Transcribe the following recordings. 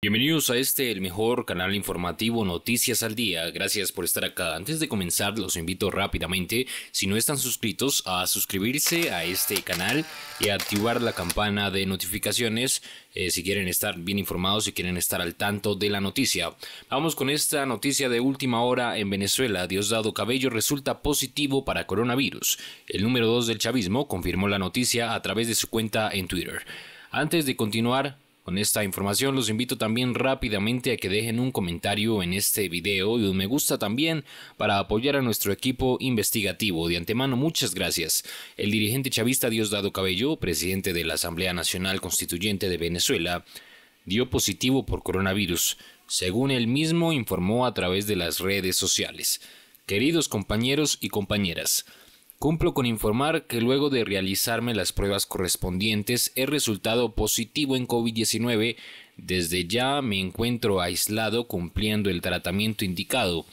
Bienvenidos a este, el mejor canal informativo Noticias al Día, gracias por estar acá. Antes de comenzar los invito rápidamente, si no están suscritos, a suscribirse a este canal y a activar la campana de notificaciones eh, si quieren estar bien informados, si quieren estar al tanto de la noticia. Vamos con esta noticia de última hora en Venezuela, Diosdado Cabello resulta positivo para coronavirus. El número 2 del chavismo confirmó la noticia a través de su cuenta en Twitter. Antes de continuar, con esta información los invito también rápidamente a que dejen un comentario en este video y un me gusta también para apoyar a nuestro equipo investigativo. De antemano, muchas gracias. El dirigente chavista Diosdado Cabello, presidente de la Asamblea Nacional Constituyente de Venezuela, dio positivo por coronavirus, según él mismo informó a través de las redes sociales. Queridos compañeros y compañeras, Cumplo con informar que luego de realizarme las pruebas correspondientes he resultado positivo en COVID-19. Desde ya me encuentro aislado cumpliendo el tratamiento indicado.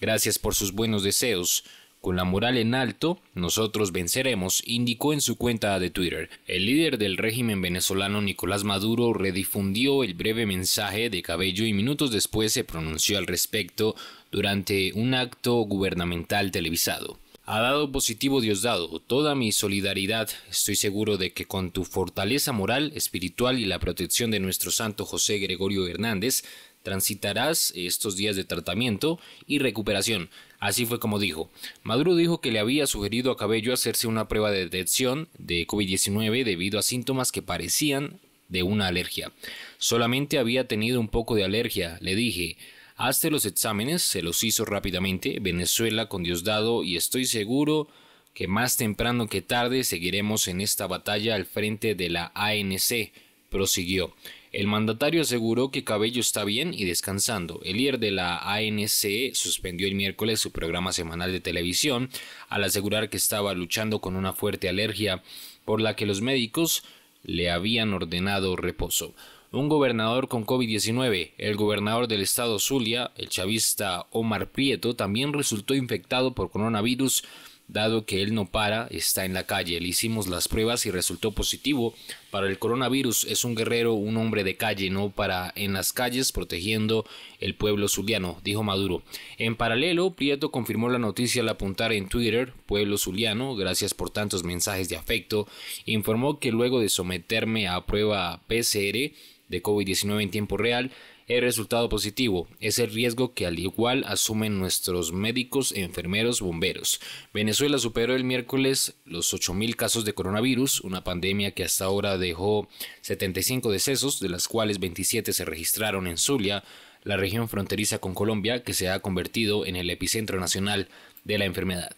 Gracias por sus buenos deseos. Con la moral en alto, nosotros venceremos, indicó en su cuenta de Twitter. El líder del régimen venezolano Nicolás Maduro redifundió el breve mensaje de Cabello y minutos después se pronunció al respecto durante un acto gubernamental televisado. Ha dado positivo Diosdado toda mi solidaridad. Estoy seguro de que con tu fortaleza moral, espiritual y la protección de nuestro santo José Gregorio Hernández, transitarás estos días de tratamiento y recuperación. Así fue como dijo. Maduro dijo que le había sugerido a Cabello hacerse una prueba de detección de COVID-19 debido a síntomas que parecían de una alergia. Solamente había tenido un poco de alergia, le dije. Hazte los exámenes se los hizo rápidamente Venezuela con Diosdado y estoy seguro que más temprano que tarde seguiremos en esta batalla al frente de la ANC, prosiguió. El mandatario aseguró que Cabello está bien y descansando. El líder de la ANC suspendió el miércoles su programa semanal de televisión al asegurar que estaba luchando con una fuerte alergia por la que los médicos le habían ordenado reposo un gobernador con COVID-19. El gobernador del estado Zulia, el chavista Omar Prieto, también resultó infectado por coronavirus, dado que él no para, está en la calle. Le hicimos las pruebas y resultó positivo para el coronavirus. Es un guerrero, un hombre de calle, no para en las calles protegiendo el pueblo zuliano, dijo Maduro. En paralelo, Prieto confirmó la noticia al apuntar en Twitter, pueblo zuliano, gracias por tantos mensajes de afecto, informó que luego de someterme a prueba PCR, de COVID-19 en tiempo real, el resultado positivo es el riesgo que al igual asumen nuestros médicos, enfermeros, bomberos. Venezuela superó el miércoles los 8.000 casos de coronavirus, una pandemia que hasta ahora dejó 75 decesos, de las cuales 27 se registraron en Zulia, la región fronteriza con Colombia que se ha convertido en el epicentro nacional de la enfermedad.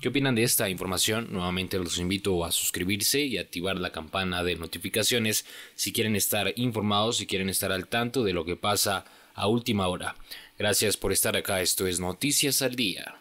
¿Qué opinan de esta información? Nuevamente los invito a suscribirse y activar la campana de notificaciones si quieren estar informados, si quieren estar al tanto de lo que pasa a última hora. Gracias por estar acá, esto es Noticias al Día.